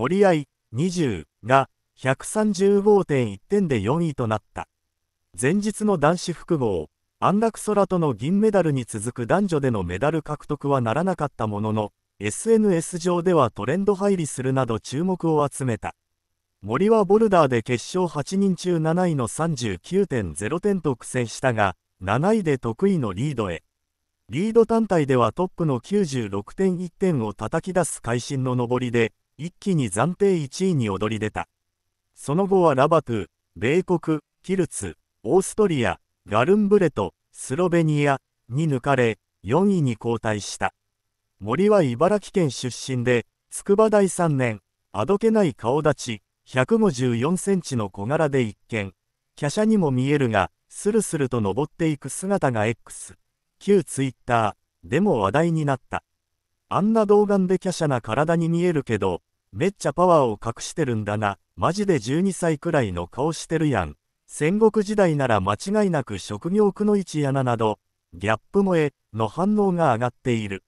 森合20が135.1点で4位となった。前日の男子複合、安楽空との銀メダルに続く男女でのメダル獲得はならなかったものの、SNS 上ではトレンド入りするなど注目を集めた。森はボルダーで決勝8人中7位の39.0点と苦戦したが、7位で得意のリードへ。リード単体ではトップの96.1点を叩き出す会心の上りで、一気に暫定1位に躍り出た。その後はラバトゥ、米国、キルツ、オーストリア、ガルンブレト、スロベニアに抜かれ、4位に後退した。森は茨城県出身で、筑波大3年、あどけない顔立ち、154センチの小柄で一見、華奢にも見えるが、スルスルと登っていく姿が X、旧 Twitter でも話題になった。あんな童顔で華奢な体に見えるけど、めっちゃパワーを隠してるんだな、マジで12歳くらいの顔してるやん。戦国時代なら間違いなく職業くの一やななど、ギャップ萌えの反応が上がっている。